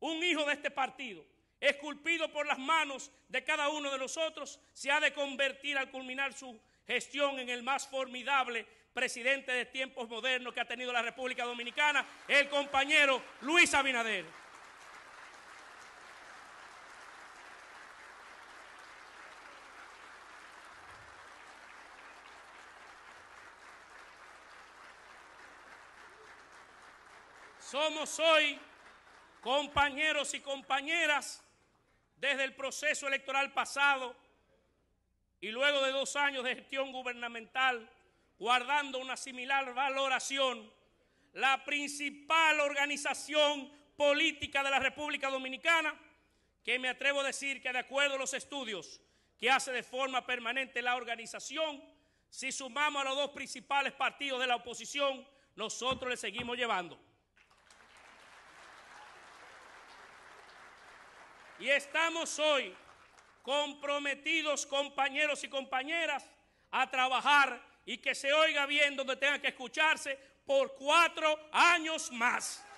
un hijo de este partido, esculpido por las manos de cada uno de nosotros, se ha de convertir al culminar su gestión en el más formidable presidente de tiempos modernos que ha tenido la República Dominicana, el compañero Luis Abinader. Somos hoy compañeros y compañeras, desde el proceso electoral pasado y luego de dos años de gestión gubernamental, guardando una similar valoración, la principal organización política de la República Dominicana, que me atrevo a decir que de acuerdo a los estudios que hace de forma permanente la organización, si sumamos a los dos principales partidos de la oposición, nosotros le seguimos llevando. Y estamos hoy comprometidos, compañeros y compañeras, a trabajar y que se oiga bien donde tenga que escucharse por cuatro años más.